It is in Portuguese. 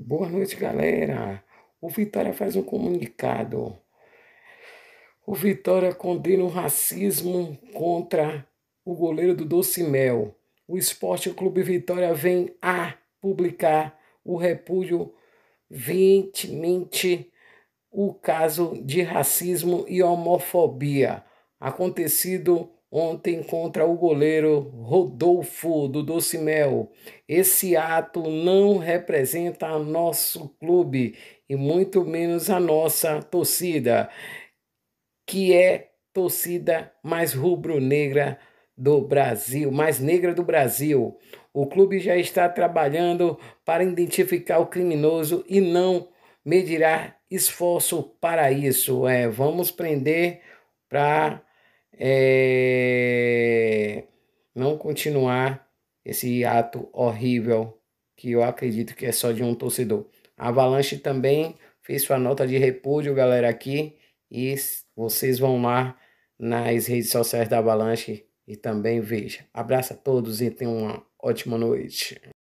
Boa noite, galera. O Vitória faz um comunicado. O Vitória condena o racismo contra o goleiro do Mel. O Esporte Clube Vitória vem a publicar o repúdio veementemente o caso de racismo e homofobia acontecido ontem contra o goleiro Rodolfo do Docimel. Esse ato não representa nosso clube e muito menos a nossa torcida, que é torcida mais rubro-negra do Brasil, mais negra do Brasil. O clube já está trabalhando para identificar o criminoso e não medirá esforço para isso. É, vamos prender para é, não continuar esse ato horrível que eu acredito que é só de um torcedor. A Avalanche também fez sua nota de repúdio, galera, aqui. E vocês vão lá nas redes sociais da Avalanche e também veja. Abraço a todos e tenham uma ótima noite.